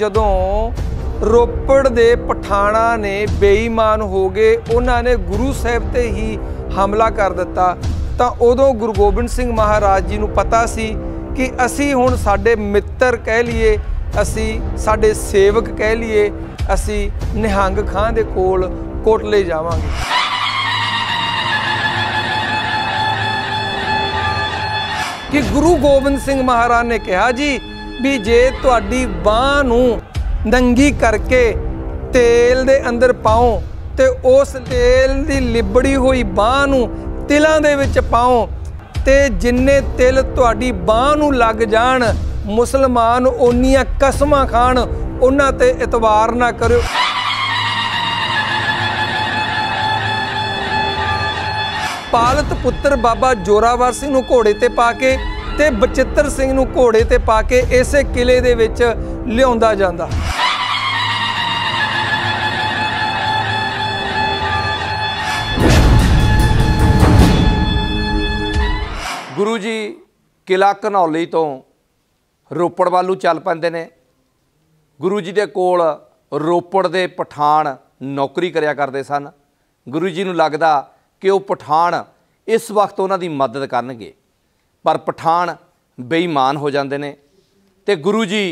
ਜਦੋਂ ਰੋਪੜ ਦੇ ਪਠਾਣਾ ਨੇ ਬੇਈਮਾਨ ਹੋ ਗਏ ਉਹਨਾਂ ਨੇ ਗੁਰੂ ਸਾਹਿਬ ਤੇ ਹੀ ਹਮਲਾ ਕਰ ਦਿੱਤਾ ਤਾਂ ਉਦੋਂ ਗੁਰੂ ਗੋਬਿੰਦ ਸਿੰਘ ਮਹਾਰਾਜ ਜੀ ਨੂੰ ਪਤਾ ਸੀ ਕਿ ਅਸੀਂ ਹੁਣ ਸਾਡੇ ਮਿੱਤਰ ਕਹਿ ਲਈਏ ਅਸੀਂ ਸਾਡੇ ਸੇਵਕ ਕਹਿ ਲਈਏ ਅਸੀਂ ਨਿਹੰਗ ਖਾਂ ਦੇ ਕੋਲ ਕੋਟਲੇ ਜਾਵਾਂਗੇ ਕਿ ਗੁਰੂ ਗੋਬਿੰਦ ਸਿੰਘ ਮਹਾਰਾਜ ਨੇ ਕਿਹਾ ਜੀ ਵੀ ਜੇ ਤੁਹਾਡੀ ਬਾਹ ਨੂੰ ਨੰਗੀ ਕਰਕੇ ਤੇਲ ਦੇ ਅੰਦਰ ਪਾਓ ਤੇ ਉਸ ਤੇਲ ਦੀ ਲਿਬੜੀ ਹੋਈ ਬਾਹ ਨੂੰ ਤਿਲਾਂ ਦੇ ਵਿੱਚ ਪਾਓ ਤੇ ਜਿੰਨੇ ਤਿਲ ਤੁਹਾਡੀ ਬਾਹ ਨੂੰ ਲੱਗ ਜਾਣ ਮੁਸਲਮਾਨ ਓਨੀਆਂ ਕਸਮਾਂ ਖਾਣ ਉਹਨਾਂ ਤੇ ਇਤਵਾਰ ਨਾ ਕਰਿਓ ਪਾਲਤ ਪੁੱਤਰ ਬਾਬਾ ਜੋਰਾਵਰ ਸਿੰਘ ਨੂੰ ਘੋੜੇ ਤੇ ਪਾ ਕੇ ਤੇ ਬਚਿੱਤਰ ਸਿੰਘ ਨੂੰ ਘੋੜੇ ਤੇ ਪਾ ਕੇ ਇਸੇ ਕਿਲੇ ਦੇ ਵਿੱਚ ਲਿਆਉਂਦਾ ਜਾਂਦਾ ਗੁਰੂ ਜੀ ਕਿਲਾ ਕਨੌਲੀ ਤੋਂ ਰੋਪੜ ਵੱਲੂ ਚੱਲ ਪੈਂਦੇ ਨੇ ਗੁਰੂ ਜੀ ਦੇ ਕੋਲ ਰੋਪੜ ਦੇ ਪਠਾਨ ਨੌਕਰੀ ਕਰਿਆ ਕਰਦੇ ਸਨ ਗੁਰੂ ਜੀ ਨੂੰ ਲੱਗਦਾ ਕਿ ਉਹ ਪਠਾਨ ਇਸ ਵਕਤ ਉਹਨਾਂ ਦੀ ਮਦਦ ਕਰਨਗੇ ਪਰ ਪਠਾਨ ਬੇਈਮਾਨ ਹੋ ਜਾਂਦੇ ਨੇ ਤੇ ਗੁਰੂ ਜੀ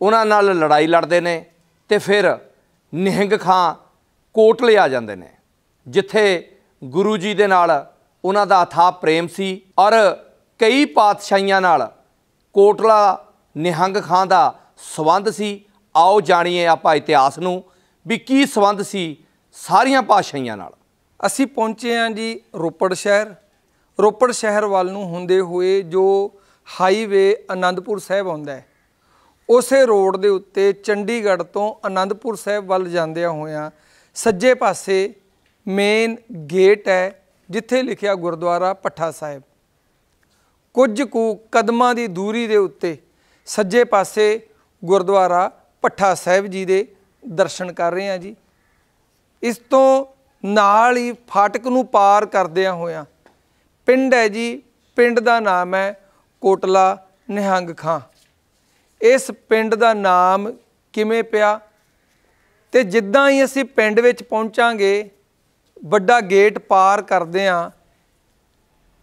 ਉਹਨਾਂ ਨਾਲ ਲੜਾਈ ਲੜਦੇ ਨੇ ਤੇ ਫਿਰ ਨਿਹੰਗ ਖਾਂ ਕੋਟਲੇ ਆ ਜਾਂਦੇ ਨੇ ਜਿੱਥੇ ਗੁਰੂ ਜੀ ਦੇ ਨਾਲ ਉਹਨਾਂ ਦਾ ਅਥਾ ਪ੍ਰੇਮ ਸੀ ਔਰ ਕਈ ਪਾਤਸ਼ਾਹੀਆਂ ਨਾਲ ਕੋਟਲਾ ਨਿਹੰਗ ਖਾਂ ਦਾ ਸਬੰਧ ਸੀ ਆਓ ਜਾਣੀਏ ਆਪਾਂ ਇਤਿਹਾਸ ਨੂੰ ਵੀ ਕੀ ਸਬੰਧ ਸੀ ਸਾਰੀਆਂ ਪਾਤਸ਼ਾਹੀਆਂ ਨਾਲ ਅਸੀਂ ਪਹੁੰਚੇ ਹਾਂ ਜੀ ਰੋਪੜ ਸ਼ਹਿਰ ਰੋਪੜ ਸ਼ਹਿਰ ਵੱਲ ਨੂੰ ਹੁੰਦੇ ਹੋਏ ਜੋ ਹਾਈਵੇ ਆਨੰਦਪੁਰ ਸਾਹਿਬ ਆਉਂਦਾ ਹੈ ਉਸੇ ਰੋਡ ਦੇ ਉੱਤੇ ਚੰਡੀਗੜ੍ਹ ਤੋਂ ਆਨੰਦਪੁਰ ਸਾਹਿਬ ਵੱਲ ਜਾਂਦਿਆਂ ਹੋਇਆਂ ਸੱਜੇ ਪਾਸੇ ਮੇਨ ਗੇਟ ਹੈ ਜਿੱਥੇ ਲਿਖਿਆ ਗੁਰਦੁਆਰਾ ਪੱਠਾ ਸਾਹਿਬ ਕੁਝ ਕੁ ਕਦਮਾਂ ਦੀ ਦੂਰੀ ਦੇ ਉੱਤੇ ਸੱਜੇ ਪਾਸੇ ਗੁਰਦੁਆਰਾ ਪੱਠਾ ਸਾਹਿਬ ਜੀ ਦੇ ਦਰਸ਼ਨ ਕਰ ਰਹੇ ਹਾਂ ਜੀ ਇਸ ਤੋਂ ਨਾਲ ਹੀ ਫਾਟਕ ਨੂੰ ਪਾਰ ਕਰਦਿਆਂ ਹੋਇਆਂ ਪਿੰਡ ਹੈ ਜੀ ਪਿੰਡ ਦਾ ਨਾਮ ਹੈ ਕੋਟਲਾ ਨਿਹੰਗ ਖਾਂ ਇਸ ਪਿੰਡ ਦਾ ਨਾਮ ਕਿਵੇਂ ਪਿਆ ਤੇ ਜਿੱਦਾਂ ਹੀ ਅਸੀਂ ਪਿੰਡ ਵਿੱਚ ਪਹੁੰਚਾਂਗੇ ਵੱਡਾ ਗੇਟ ਪਾਰ ਕਰਦੇ ਆ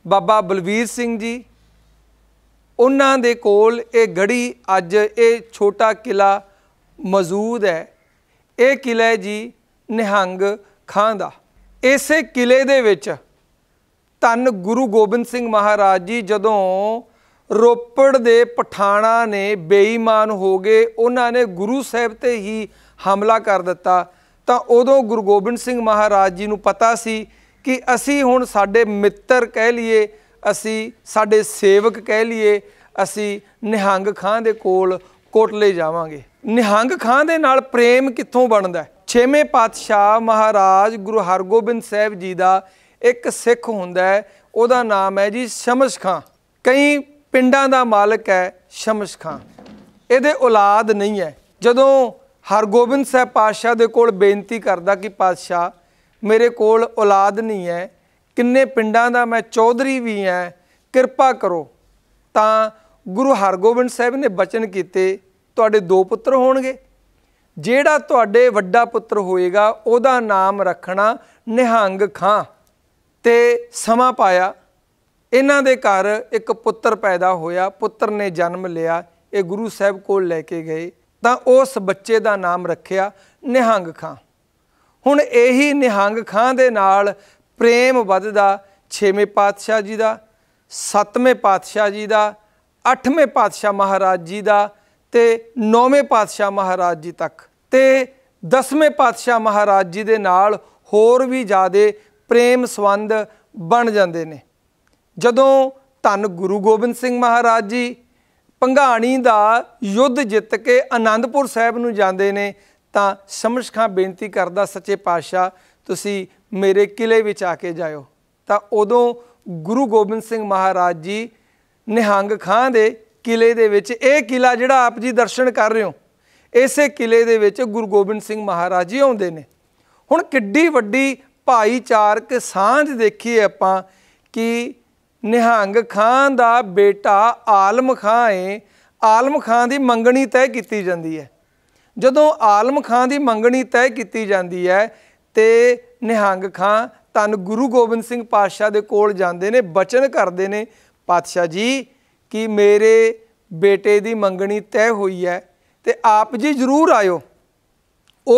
ਬਾਬਾ ਬਲਵੀਰ ਸਿੰਘ ਜੀ ਉਹਨਾਂ ਦੇ ਕੋਲ ਇਹ ਗੜੀ ਅੱਜ ਇਹ ਛੋਟਾ ਕਿਲਾ ਮੌਜੂਦ ਹੈ ਇਹ ਕਿਲਾ ਜੀ ਨਿਹੰਗ ਖਾਂ ਦਾ ਇਸੇ ਕਿਲੇ ਦੇ ਵਿੱਚ ਧੰਨ ਗੁਰੂ ਗੋਬਿੰਦ ਸਿੰਘ ਮਹਾਰਾਜ ਜੀ ਜਦੋਂ ਰੋਪੜ ਦੇ ਪਠਾਣਾ ਨੇ ਬੇਈਮਾਨ ਹੋ ਗਏ ਉਹਨਾਂ ਨੇ ਗੁਰੂ ਸਾਹਿਬ ਤੇ ਹੀ ਹਮਲਾ ਕਰ ਦਿੱਤਾ ਤਾਂ ਉਦੋਂ ਗੁਰੂ ਗੋਬਿੰਦ ਸਿੰਘ ਮਹਾਰਾਜ ਜੀ ਨੂੰ ਪਤਾ ਸੀ ਕਿ ਅਸੀਂ ਹੁਣ ਸਾਡੇ ਮਿੱਤਰ ਕਹਿ ਲਈਏ ਅਸੀਂ ਸਾਡੇ ਸੇਵਕ ਕਹਿ ਲਈਏ ਅਸੀਂ ਨਿਹੰਗ ਖਾਂ ਦੇ ਕੋਲ ਕੋਟਲੇ ਜਾਵਾਂਗੇ ਨਿਹੰਗ ਖਾਂ ਦੇ ਨਾਲ ਪ੍ਰੇਮ ਕਿੱਥੋਂ ਬਣਦਾ ਛੇਵੇਂ ਪਾਤਸ਼ਾਹ ਮਹਾਰਾਜ ਗੁਰੂ ਹਰਗੋਬਿੰਦ ਸਾਹਿਬ ਜੀ ਦਾ ਇੱਕ ਸਿੱਖ ਹੁੰਦਾ ਹੈ ਉਹਦਾ ਨਾਮ ਹੈ ਜੀ ਸ਼ਮਸ਼ਖਾਂ ਕਈ ਪਿੰਡਾਂ ਦਾ ਮਾਲਕ ਹੈ ਸ਼ਮਸ਼ਖਾਂ ਇਹਦੇ ਔਲਾਦ ਨਹੀਂ ਹੈ ਜਦੋਂ ਹਰਗੋਬਿੰਦ ਸਾਹਿਬ ਪਾਤਸ਼ਾਹ ਦੇ ਕੋਲ ਬੇਨਤੀ ਕਰਦਾ ਕਿ ਪਾਤਸ਼ਾਹ ਮੇਰੇ ਕੋਲ ਔਲਾਦ ਨਹੀਂ ਹੈ ਕਿੰਨੇ ਪਿੰਡਾਂ ਦਾ ਮੈਂ ਚੌਧਰੀ ਵੀ ਹਾਂ ਕਿਰਪਾ ਕਰੋ ਤਾਂ ਗੁਰੂ ਹਰਗੋਬਿੰਦ ਸਾਹਿਬ ਨੇ ਬਚਨ ਕੀਤੇ ਤੁਹਾਡੇ ਦੋ ਪੁੱਤਰ ਹੋਣਗੇ ਜਿਹੜਾ ਤੁਹਾਡੇ ਵੱਡਾ ਪੁੱਤਰ ਹੋਏਗਾ ਉਹਦਾ ਨਾਮ ਰੱਖਣਾ ਨਿਹੰਗ ਖਾਂ ਤੇ ਸਮਾਂ ਪਾਇਆ ਇਹਨਾਂ ਦੇ ਘਰ ਇੱਕ ਪੁੱਤਰ ਪੈਦਾ ਹੋਇਆ ਪੁੱਤਰ ਨੇ ਜਨਮ ਲਿਆ ਇਹ ਗੁਰੂ ਸਾਹਿਬ ਕੋਲ ਲੈ ਕੇ ਗਏ ਤਾਂ ਉਸ ਬੱਚੇ ਦਾ ਨਾਮ ਰੱਖਿਆ ਨਿਹੰਗ ਖਾਂ ਹੁਣ ਇਹੀ ਨਿਹੰਗ ਖਾਂ ਦੇ ਨਾਲ ਪ੍ਰੇਮ ਵੱਧਦਾ 6ਵੇਂ ਪਾਤਸ਼ਾਹ ਜੀ ਦਾ 7ਵੇਂ ਪਾਤਸ਼ਾਹ ਜੀ ਦਾ 8ਵੇਂ ਪਾਤਸ਼ਾਹ ਮਹਾਰਾਜ ਜੀ ਦਾ ਤੇ 9ਵੇਂ ਪਾਤਸ਼ਾਹ ਮਹਾਰਾਜ ਜੀ ਤੱਕ ਤੇ 10ਵੇਂ ਪਾਤਸ਼ਾਹ ਮਹਾਰਾਜ ਜੀ ਦੇ ਨਾਲ ਹੋਰ ਵੀ ਜ਼ਿਆਦੇ ਪ੍ਰੇਮ ਸੰਬੰਧ ਬਣ ਜਾਂਦੇ ਨੇ ਜਦੋਂ ਧੰਨ ਗੁਰੂ ਗੋਬਿੰਦ ਸਿੰਘ ਮਹਾਰਾਜ ਜੀ ਪੰਘਾਣੀ ਦਾ ਯੁੱਧ ਜਿੱਤ ਕੇ ਆਨੰਦਪੁਰ ਸਾਹਿਬ ਨੂੰ ਜਾਂਦੇ ਨੇ ਤਾਂ ਸ਼ਮਸ਼ਖਾਂ ਬੇਨਤੀ ਕਰਦਾ ਸੱਚੇ ਪਾਤਸ਼ਾਹ ਤੁਸੀਂ ਮੇਰੇ ਕਿਲੇ ਵਿੱਚ ਆ ਕੇ ਜਾਇਓ ਤਾਂ ਉਦੋਂ ਗੁਰੂ ਗੋਬਿੰਦ ਸਿੰਘ ਮਹਾਰਾਜ ਜੀ ਨਿਹੰਗ ਖਾਂ ਦੇ ਕਿਲੇ ਦੇ ਵਿੱਚ ਇਹ ਕਿਲਾ ਜਿਹੜਾ ਆਪ ਜੀ ਦਰਸ਼ਨ ਕਰ ਰਹੇ ਹੋ ਇਸੇ ਕਿਲੇ ਦੇ ਵਿੱਚ ਗੁਰੂ ਗੋਬਿੰਦ ਸਿੰਘ ਮਹਾਰਾਜ ਜੀ ਆਉਂਦੇ ਨੇ ਹੁਣ ਕਿੱਡੀ ਵੱਡੀ ਭਾਈਚਾਰਕ ਸਾਂਝ ਦੇਖੀ ਆਪਾਂ ਕਿ ਨਿਹੰਗ ਖਾਨ ਦਾ ਬੇਟਾ ਆਲਮ ਖਾਨ ਹੈ ਆਲਮ ਖਾਨ ਦੀ ਮੰਗਣੀ ਤੈਅ ਕੀਤੀ ਜਾਂਦੀ ਹੈ ਜਦੋਂ ਆਲਮ ਖਾਨ ਦੀ ਮੰਗਣੀ ਤੈਅ ਕੀਤੀ ਜਾਂਦੀ ਹੈ ਤੇ ਨਿਹੰਗ ਖਾਨ ਤਨ ਗੁਰੂ ਗੋਬਿੰਦ ਸਿੰਘ ਪਾਤਸ਼ਾਹ ਦੇ ਕੋਲ ਜਾਂਦੇ ਨੇ ਬਚਨ ਕਰਦੇ ਨੇ ਪਾਤਸ਼ਾਹ ਜੀ ਕਿ ਮੇਰੇ ਬੇਟੇ ਦੀ ਮੰਗਣੀ ਤੈਅ ਹੋਈ ਹੈ ਤੇ ਆਪ ਜੀ ਜ਼ਰੂਰ ਆਇਓ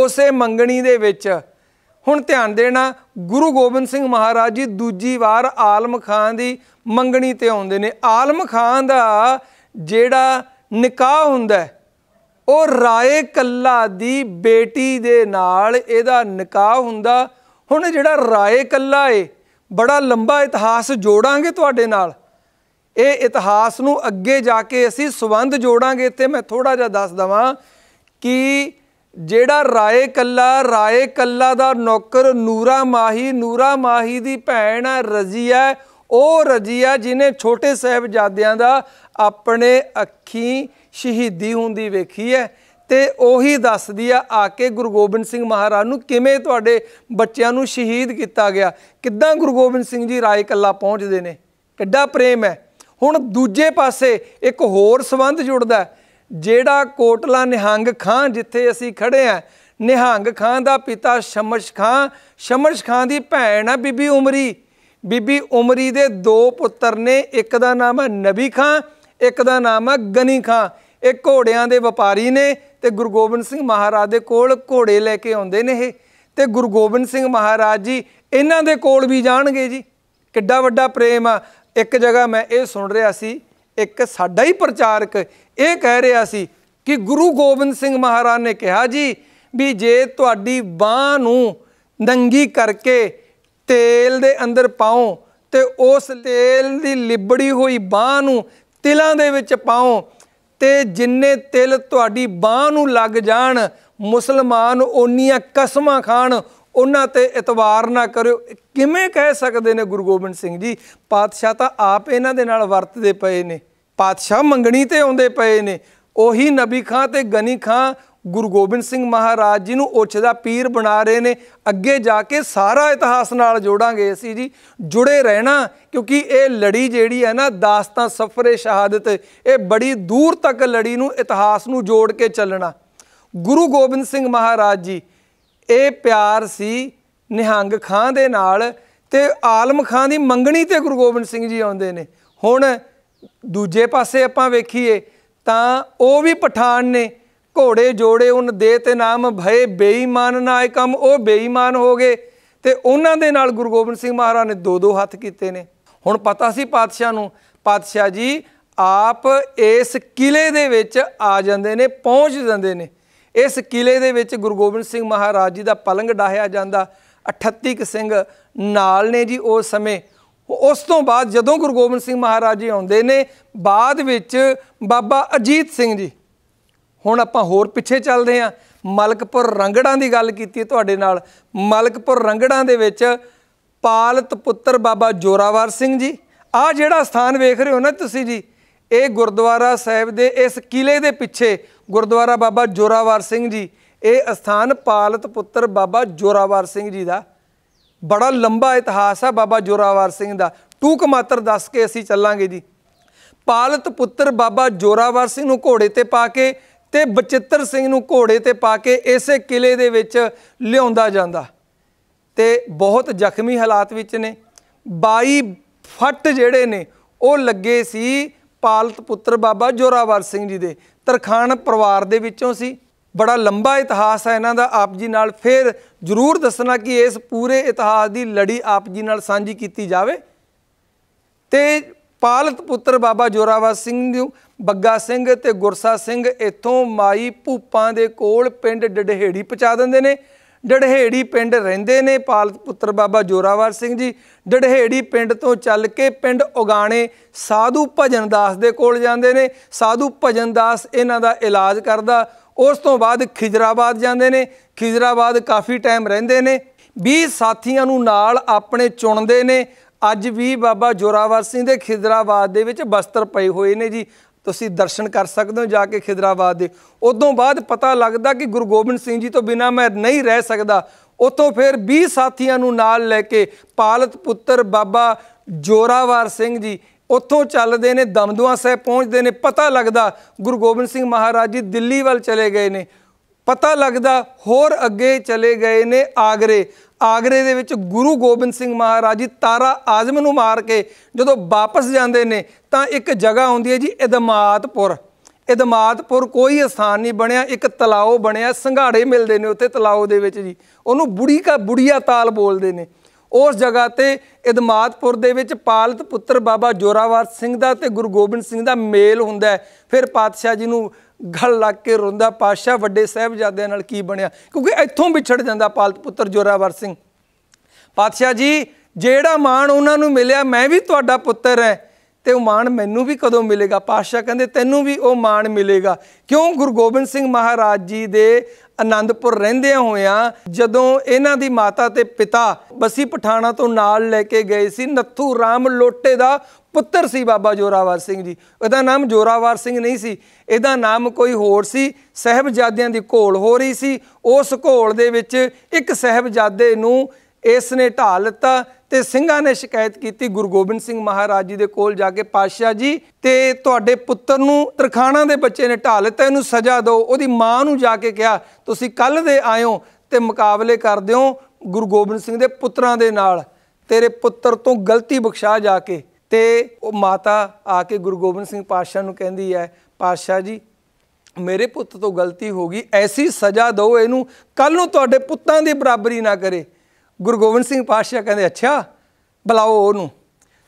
ਉਸੇ ਮੰਗਣੀ ਦੇ ਵਿੱਚ ਹੁਣ ਧਿਆਨ ਦੇਣਾ ਗੁਰੂ ਗੋਬਿੰਦ ਸਿੰਘ ਮਹਾਰਾਜ ਜੀ ਦੂਜੀ ਵਾਰ ਆਲਮ ਖਾਨ ਦੀ ਮੰਗਣੀ ਤੇ ਆਉਂਦੇ ਨੇ ਆਲਮ ਖਾਨ ਦਾ ਜਿਹੜਾ ਨਿਕਾਹ ਹੁੰਦਾ ਉਹ ਰਾਏ ਕੱਲਾ ਦੀ ਬੇਟੀ ਦੇ ਨਾਲ ਇਹਦਾ ਨਿਕਾਹ ਹੁੰਦਾ ਹੁਣ ਜਿਹੜਾ ਰਾਏ ਕੱਲਾ ਏ ਬੜਾ ਲੰਬਾ ਇਤਿਹਾਸ ਜੋੜਾਂਗੇ ਤੁਹਾਡੇ ਨਾਲ ਇਹ ਇਤਿਹਾਸ ਨੂੰ ਅੱਗੇ ਜਾ ਕੇ ਅਸੀਂ ਸਬੰਧ ਜੋੜਾਂਗੇ ਤੇ ਮੈਂ ਥੋੜਾ ਜਿਹਾ ਦੱਸ ਦਵਾਂ ਕਿ ਜਿਹੜਾ ਰਾਏ ਕੱਲਾ ਰਾਏ ਕੱਲਾ ਦਾ ਨੌਕਰ ਨੂਰਾ ਮਾਹੀ ਨੂਰਾ ਮਾਹੀ ਦੀ ਭੈਣ ਹੈ ਰਜ਼ੀਆ ਉਹ ਰਜ਼ੀਆ ਜਿਨੇ ਛੋਟੇ ਜਾਦਿਆਂ ਦਾ ਆਪਣੇ ਅੱਖੀ ਸ਼ਹੀਦੀ ਹੁੰਦੀ ਵੇਖੀ ਹੈ ਤੇ ਉਹੀ ਦੱਸਦੀ ਆ ਆ ਕੇ ਗੁਰੂ ਗੋਬਿੰਦ ਸਿੰਘ ਮਹਾਰਾਜ ਨੂੰ ਕਿਵੇਂ ਤੁਹਾਡੇ ਬੱਚਿਆਂ ਨੂੰ ਸ਼ਹੀਦ ਕੀਤਾ ਗਿਆ ਕਿੱਦਾਂ ਗੁਰੂ ਗੋਬਿੰਦ ਸਿੰਘ ਜੀ ਰਾਏ ਕੱਲਾ ਪਹੁੰਚਦੇ ਨੇ ਕਿੱਡਾ ਪ੍ਰੇਮ ਹੈ ਹੁਣ ਦੂਜੇ ਪਾਸੇ ਇੱਕ ਹੋਰ ਸਬੰਧ ਜੁੜਦਾ ਹੈ ਜਿਹੜਾ ਕੋਟਲਾ ਨਿਹੰਗ ਖਾਂ ਜਿੱਥੇ ਅਸੀਂ ਖੜੇ ਆ ਨਿਹੰਗ ਖਾਂ ਦਾ ਪਿਤਾ ਸ਼ਮਸ਼ ਖਾਂ ਸ਼ਮਸ਼ ਖਾਂ ਦੀ ਭੈਣ ਆ ਬੀਬੀ ਉਮਰੀ ਬੀਬੀ ਉਮਰੀ ਦੇ ਦੋ ਪੁੱਤਰ ਨੇ ਇੱਕ ਦਾ ਨਾਮ ਹੈ ਨਬੀ ਖਾਂ ਇੱਕ ਦਾ ਨਾਮ ਹੈ ਗਨੀ ਖਾਂ ਇਹ ਘੋੜਿਆਂ ਦੇ ਵਪਾਰੀ ਨੇ ਤੇ ਗੁਰੂ ਗੋਬਿੰਦ ਸਿੰਘ ਮਹਾਰਾਜ ਦੇ ਕੋਲ ਘੋੜੇ ਲੈ ਕੇ ਆਉਂਦੇ ਨੇ ਇਹ ਤੇ ਗੁਰੂ ਗੋਬਿੰਦ ਸਿੰਘ ਮਹਾਰਾਜ ਜੀ ਇਹਨਾਂ ਦੇ ਕੋਲ ਵੀ ਜਾਣਗੇ ਜੀ ਕਿੱਡਾ ਵੱਡਾ ਪ੍ਰੇਮ ਆ ਇੱਕ ਜਗ੍ਹਾ ਮੈਂ ਇਹ ਸੁਣ ਰਿਹਾ ਸੀ ਇੱਕ ਸਾਡਾ ਹੀ ਪ੍ਰਚਾਰਕ ਇਹ ਕਹਿ ਰਿਹਾ ਸੀ ਕਿ ਗੁਰੂ ਗੋਬਿੰਦ ਸਿੰਘ ਮਹਾਰਾਜ ਨੇ ਕਿਹਾ ਜੀ ਵੀ ਜੇ ਤੁਹਾਡੀ ਬਾਹ ਨੂੰ ਨੰਗੀ ਕਰਕੇ ਤੇਲ ਦੇ ਅੰਦਰ ਪਾਓ ਤੇ ਉਸ ਤੇਲ ਦੀ ਲਿਬੜੀ ਹੋਈ ਬਾਹ ਨੂੰ ਤਿਲਾਂ ਦੇ ਵਿੱਚ ਪਾਓ ਤੇ ਜਿੰਨੇ ਤਿਲ ਤੁਹਾਡੀ ਬਾਹ ਨੂੰ ਲੱਗ ਜਾਣ ਮੁਸਲਮਾਨ ਓਨੀਆਂ ਕਸਮਾਂ ਖਾਣ ਉਹਨਾਂ ਤੇ ਇਤਵਾਰ ਨਾ ਕਰਿਓ ਕਿਵੇਂ ਕਹਿ ਸਕਦੇ ਨੇ ਗੁਰੂ ਗੋਬਿੰਦ ਸਿੰਘ ਜੀ ਪਾਤਸ਼ਾਹ ਤਾਂ ਆਪ ਇਹਨਾਂ ਦੇ ਨਾਲ ਵਰਤਦੇ ਪਏ ਨੇ ਪਾਤਸ਼ਾਹ ਮੰਗਣੀ ਤੇ ਆਉਂਦੇ ਪਏ ਨੇ ਉਹੀ ਨਬੀ ਖਾਂ ਤੇ ਗਨੀ ਖਾਂ ਗੁਰੂ ਗੋਬਿੰਦ ਸਿੰਘ ਮਹਾਰਾਜ ਜੀ ਨੂੰ ਉੱਚ ਦਾ ਪੀਰ ਬਣਾ ਰਹੇ ਨੇ ਅੱਗੇ ਜਾ ਕੇ ਸਾਰਾ ਇਤਿਹਾਸ ਨਾਲ ਜੋੜਾਂਗੇ ਅਸੀਂ ਜੀ ਜੁੜੇ ਰਹਿਣਾ ਕਿਉਂਕਿ ਇਹ ਲੜੀ ਜਿਹੜੀ ਹੈ ਨਾ ਦਾਸਤਾਂ ਸਫਰੇ ਸ਼ਹਾਦਤ ਇਹ ਬੜੀ ਦੂਰ ਤੱਕ ਲੜੀ ਨੂੰ ਇਤਿਹਾਸ ਨੂੰ ਜੋੜ ਕੇ ਚੱਲਣਾ ਗੁਰੂ ਗੋਬਿੰਦ ਸਿੰਘ ਮਹਾਰਾਜ ਜੀ ਇਹ ਪਿਆਰ ਸੀ ਨਿਹੰਗ ਖਾਂ ਦੇ ਨਾਲ ਤੇ ਆਲਮ ਖਾਂ ਦੀ ਮੰਗਣੀ ਤੇ ਗੁਰੂ ਗੋਬਿੰਦ ਸਿੰਘ ਜੀ ਆਉਂਦੇ ਨੇ ਹੁਣ ਦੂਜੇ ਪਾਸੇ ਆਪਾਂ ਵੇਖੀਏ ਤਾਂ ਉਹ ਵੀ ਪਠਾਨ ਨੇ ਘੋੜੇ ਜੋੜੇ ਉਹਨ ਦੇ ਤੇ ਨਾਮ ਭਏ ਬੇਈਮਾਨ ਨਾ ਕੰਮ ਉਹ ਬੇਈਮਾਨ ਹੋ ਗਏ ਤੇ ਉਹਨਾਂ ਦੇ ਨਾਲ ਗੁਰੂ ਗੋਬਿੰਦ ਸਿੰਘ ਮਹਾਰਾਜ ਨੇ ਦੋ ਦੋ ਹੱਥ ਕੀਤੇ ਨੇ ਹੁਣ ਪਤਾ ਸੀ ਪਾਤਸ਼ਾਹ ਨੂੰ ਪਾਤਸ਼ਾਹ ਜੀ ਆਪ ਇਸ ਕਿਲੇ ਦੇ ਵਿੱਚ ਆ ਜਾਂਦੇ ਨੇ ਪਹੁੰਚ ਜਾਂਦੇ ਨੇ ਇਸ ਕਿਲੇ ਦੇ ਵਿੱਚ ਗੁਰੂ ਗੋਬਿੰਦ ਸਿੰਘ ਮਹਾਰਾਜ ਜੀ ਦਾ ਪਲੰਗ ਡਾਹਿਆ ਜਾਂਦਾ 38 ਸਿੰਘ ਨਾਲ ਨੇ ਜੀ ਉਸ ਸਮੇਂ ਉਸ ਤੋਂ ਬਾਅਦ ਜਦੋਂ ਗੁਰੂ ਗੋਬਿੰਦ ਸਿੰਘ ਮਹਾਰਾਜ ਜੀ ਆਉਂਦੇ ਨੇ ਬਾਅਦ ਵਿੱਚ ਬਾਬਾ ਅਜੀਤ ਸਿੰਘ ਜੀ ਹੁਣ ਆਪਾਂ ਹੋਰ ਪਿੱਛੇ ਚੱਲਦੇ ਆਂ ਮਲਕਪੁਰ ਰੰਗੜਾਂ ਦੀ ਗੱਲ ਕੀਤੀ ਤੁਹਾਡੇ ਨਾਲ ਮਲਕਪੁਰ ਰੰਗੜਾਂ ਦੇ ਵਿੱਚ ਪਾਲਤ ਪੁੱਤਰ ਬਾਬਾ ਜੋਰਾਵਰ ਸਿੰਘ ਜੀ ਆ ਜਿਹੜਾ ਸਥਾਨ ਵੇਖ ਰਹੇ ਹੋ ਨਾ ਤੁਸੀਂ ਜੀ ਇਹ ਗੁਰਦੁਆਰਾ ਸਾਹਿਬ ਦੇ ਇਸ ਕਿਲੇ ਦੇ ਪਿੱਛੇ ਗੁਰਦੁਆਰਾ ਬਾਬਾ ਜੋਰਾਵਰ ਸਿੰਘ ਜੀ ਇਹ ਸਥਾਨ ਪਾਲਤ ਪੁੱਤਰ ਬਾਬਾ ਜੋਰਾਵਰ ਸਿੰਘ ਜੀ ਦਾ ਬੜਾ ਲੰਬਾ ਇਤਿਹਾਸ ਹੈ ਬਾਬਾ ਜੋਰਾਵਰ ਸਿੰਘ ਦਾ ਟੂਕ ਮਾਤਰ ਦੱਸ ਕੇ ਅਸੀਂ ਚੱਲਾਂਗੇ ਜੀ ਪਾਲਤ ਪੁੱਤਰ ਬਾਬਾ ਜੋਰਾਵਰ ਸਿੰਘ ਨੂੰ ਘੋੜੇ ਤੇ ਪਾ ਕੇ ਤੇ ਬਚਿੱਤਰ ਸਿੰਘ ਨੂੰ ਘੋੜੇ ਤੇ ਪਾ ਕੇ ਇਸੇ ਕਿਲੇ ਦੇ ਵਿੱਚ ਲਿਆਉਂਦਾ ਜਾਂਦਾ ਤੇ ਬਹੁਤ ਜ਼ਖਮੀ ਹਾਲਾਤ ਵਿੱਚ ਨੇ 22 ਫੱਟ ਜਿਹੜੇ ਨੇ ਉਹ ਲੱਗੇ ਸੀ ਪਾਲਤ ਪੁੱਤਰ ਬਾਬਾ ਜੋਰਾਵਰ ਸਿੰਘ ਜੀ ਦੇ ਤਰਖਾਨ ਪਰਿਵਾਰ ਦੇ ਵਿੱਚੋਂ ਸੀ ਬੜਾ ਲੰਬਾ ਇਤਿਹਾਸ ਹੈ ਇਹਨਾਂ ਦਾ ਆਪ ਜੀ ਨਾਲ ਫਿਰ ਜ਼ਰੂਰ ਦੱਸਣਾ ਕਿ ਇਸ ਪੂਰੇ ਇਤਿਹਾਸ ਦੀ ਲੜੀ ਆਪ ਜੀ ਨਾਲ ਸਾਂਝੀ ਕੀਤੀ ਜਾਵੇ ਤੇ ਪਾਲਤ ਪੁੱਤਰ ਬਾਬਾ ਜੋਰਾਵਾ ਸਿੰਘ ਨੂੰ ਬੱਗਾ ਸਿੰਘ ਤੇ ਗੁਰਸਾ ਸਿੰਘ ਇਥੋਂ ਮਾਈ ਭੂਪਾਂ ਦੇ ਕੋਲ ਪਿੰਡ ਡਡਹੇੜੀ ਪਹੁੰਚਾ ਦਿੰਦੇ ਨੇ ਡੜਹੇੜੀ ਪਿੰਡ ਰਹਿੰਦੇ ਨੇ ਪਾਲ ਪੁੱਤਰ ਬਾਬਾ ਜੋਰਾਵਰ ਸਿੰਘ ਜੀ ਡੜਹੇੜੀ ਪਿੰਡ ਤੋਂ ਚੱਲ ਕੇ ਪਿੰਡ ਉਗਾਣੇ ਸਾਧੂ ਭਜਨ ਦਾਸ ਦੇ ਕੋਲ ਜਾਂਦੇ ਨੇ ਸਾਧੂ ਭਜਨ ਦਾਸ ਇਹਨਾਂ ਦਾ ਇਲਾਜ ਕਰਦਾ ਉਸ ਤੋਂ ਬਾਅਦ ਖਿਜਰਾਬਾਦ ਜਾਂਦੇ ਨੇ ਖਿਜਰਾਬਾਦ ਕਾਫੀ ਟਾਈਮ ਰਹਿੰਦੇ ਨੇ 20 ਸਾਥੀਆਂ ਨੂੰ ਨਾਲ ਆਪਣੇ ਚੁਣਦੇ ਨੇ ਅੱਜ ਵੀ ਬਾਬਾ ਜੋਰਾਵਰ ਸਿੰਘ ਦੇ ਖਿਜਰਾਬਾਦ ਦੇ ਵਿੱਚ ਬਸਤਰ ਪਏ ਹੋਏ ਨੇ ਜੀ ਤੁਸੀਂ ਦਰਸ਼ਨ ਕਰ ਸਕਦੇ ਹੋ ਜਾ ਕੇ ਖਿਦਰਾਬਾਦ ਦੇ ਉਦੋਂ ਬਾਅਦ ਪਤਾ ਲੱਗਦਾ ਕਿ ਗੁਰੂ ਗੋਬਿੰਦ ਸਿੰਘ ਜੀ ਤੋਂ ਬਿਨਾ ਮੈਂ ਨਹੀਂ ਰਹਿ ਸਕਦਾ ਉਤੋਂ ਫਿਰ 20 ਸਾਥੀਆਂ ਨੂੰ ਨਾਲ ਲੈ ਕੇ ਪਾਲਤ ਪੁੱਤਰ ਬਾਬਾ ਜੋਰਾਵਰ ਸਿੰਘ ਜੀ ਉਤੋਂ ਚੱਲਦੇ ਨੇ ਦਮਦੂਆ ਸਾਹਿਬ ਪਹੁੰਚਦੇ ਨੇ ਪਤਾ ਲੱਗਦਾ ਗੁਰੂ ਗੋਬਿੰਦ ਸਿੰਘ ਮਹਾਰਾਜ ਜੀ ਦਿੱਲੀ ਵੱਲ ਚਲੇ ਗਏ ਨੇ ਪਤਾ ਲੱਗਦਾ ਹੋਰ ਅੱਗੇ ਚਲੇ ਗਏ ਨੇ ਆਗਰੇ ਆਗਰੇ ਦੇ ਵਿੱਚ ਗੁਰੂ ਗੋਬਿੰਦ ਸਿੰਘ ਮਹਾਰਾਜ ਜੀ ਤਾਰਾ ਆਜ਼ਮ ਨੂੰ ਮਾਰ ਕੇ ਜਦੋਂ ਵਾਪਸ ਜਾਂਦੇ ਨੇ ਤਾਂ ਇੱਕ ਜਗ੍ਹਾ ਆਉਂਦੀ ਹੈ ਜੀ ਇਦਮਾਤਪੁਰ ਇਦਮਾਤਪੁਰ ਕੋਈ ਸਥਾਨ ਨਹੀਂ ਬਣਿਆ ਇੱਕ ਤਲਾਓ ਬਣਿਆ ਸੰਘਾੜੇ ਮਿਲਦੇ ਨੇ ਉੱਥੇ ਤਲਾਓ ਦੇ ਵਿੱਚ ਜੀ ਉਹਨੂੰ ਬੁੜੀ ਕਾ ਬੁੜੀਆ ਤਾਲ ਬੋਲਦੇ ਨੇ ਉਸ ਜਗ੍ਹਾ ਤੇ ਇਦਮਾਤਪੁਰ ਦੇ ਵਿੱਚ ਪਾਲਤ ਪੁੱਤਰ ਬਾਬਾ ਜੋਰਾਵਰ ਸਿੰਘ ਦਾ ਤੇ ਗੁਰੂ ਗੋਬਿੰਦ ਸਿੰਘ ਦਾ ਮੇਲ ਹੁੰਦਾ ਫਿਰ ਪਾਤਸ਼ਾਹ ਜੀ ਨੂੰ ਗੱਲ ਲੱਗ ਕੇ ਰੋਂਦਾ ਪਾਸ਼ਾ ਵੱਡੇ ਸਹਿਬਜ਼ਾਦਿਆਂ ਨਾਲ ਕੀ ਬਣਿਆ ਕਿਉਂਕਿ ਇੱਥੋਂ ਵਿਛੜ ਜਾਂਦਾ ਪਾਲਤ ਪੁੱਤਰ ਜੋਰਾਵਰ ਸਿੰਘ ਪਾਤਸ਼ਾਹ ਜੀ ਜਿਹੜਾ ਮਾਣ ਉਹਨਾਂ ਨੂੰ ਮਿਲਿਆ ਮੈਂ ਵੀ ਤੁਹਾਡਾ ਪੁੱਤਰ ਐ ਤੇ ਉਹ ਮਾਣ ਮੈਨੂੰ ਵੀ ਕਦੋਂ ਮਿਲੇਗਾ ਪਾਸ਼ਾ ਕਹਿੰਦੇ ਤੈਨੂੰ ਵੀ ਉਹ ਮਾਣ ਮਿਲੇਗਾ ਕਿਉਂ ਗੁਰੂ ਗੋਬਿੰਦ ਸਿੰਘ ਮਹਾਰਾਜ ਜੀ ਦੇ ਆਨੰਦਪੁਰ ਰਹਿੰਦੇ ਹੋਇਆ ਜਦੋਂ ਇਹਨਾਂ ਦੀ ਮਾਤਾ ਤੇ ਪਿਤਾ ਬਸੀ ਪਠਾਣਾ ਤੋਂ ਨਾਲ ਲੈ ਕੇ ਗਏ ਸੀ ਨੱਥੂ ਰਾਮ ਲੋਟੇ ਦਾ ਪੁੱਤਰ ਸੀ ਬਾਬਾ ਜੋਰਾਵਰ ਸਿੰਘ ਜੀ ਇਹਦਾ ਨਾਮ ਜੋਰਾਵਰ ਸਿੰਘ ਨਹੀਂ ਸੀ ਇਹਦਾ ਨਾਮ ਕੋਈ ਹੋਰ ਸੀ ਸਹਿਬਜ਼ਾਦਿਆਂ ਦੀ ਘੋਲ ਹੋ ਰਹੀ ਸੀ ਉਸ ਘੋਲ ਦੇ ਵਿੱਚ ਇੱਕ ਸਹਿਬਜ਼ਾਦੇ ਨੂੰ ਇਸ ਨੇ ਢਾਲ ਲਿੱਤਾ ਤੇ ਸਿੰਘਾਂ ਨੇ ਸ਼ਿਕਾਇਤ ਕੀਤੀ ਗੁਰੂ ਗੋਬਿੰਦ ਸਿੰਘ ਮਹਾਰਾਜ ਜੀ ਦੇ ਕੋਲ ਜਾ ਕੇ ਪਾਤਸ਼ਾਹ ਜੀ ਤੇ ਤੁਹਾਡੇ ਪੁੱਤਰ ਨੂੰ ਤਰਖਾਣਾ ਦੇ ਬੱਚੇ ਨੇ ਢਾਲ ਲਿਆ ਇਹਨੂੰ ਸਜ਼ਾ ਦਿਓ ਉਹਦੀ ਮਾਂ ਨੂੰ ਜਾ ਕੇ ਕਿਹਾ ਤੁਸੀਂ ਕੱਲ ਦੇ ਆਇਓ ਤੇ ਮੁਕਾਬਲੇ ਕਰਦੇ ਹੋ ਗੁਰੂ ਗੋਬਿੰਦ ਸਿੰਘ ਦੇ ਪੁੱਤਰਾਂ ਦੇ ਨਾਲ ਤੇਰੇ ਪੁੱਤਰ ਤੋਂ ਗਲਤੀ ਬਖਸ਼ਾ ਜਾ ਕੇ ਤੇ ਉਹ ਮਾਤਾ ਆ ਕੇ ਗੁਰੂ ਗੋਬਿੰਦ ਸਿੰਘ ਪਾਤਸ਼ਾਹ ਨੂੰ ਕਹਿੰਦੀ ਹੈ ਪਾਤਸ਼ਾਹ ਜੀ ਮੇਰੇ ਪੁੱਤ ਤੋਂ ਗਲਤੀ ਹੋ ਗਈ ਐਸੀ ਸਜ਼ਾ ਦਿਓ ਇਹਨੂੰ ਕੱਲ ਨੂੰ ਤੁਹਾਡੇ ਪੁੱਤਾਂ ਦੀ ਬਰਾਬਰੀ ਨਾ ਕਰੇ ਗੁਰੂ ਗੋਬਿੰਦ ਸਿੰਘ ਪਾਤਸ਼ਾਹ ਕਹਿੰਦੇ ਅੱਛਾ ਬੁਲਾਓ ਉਹਨੂੰ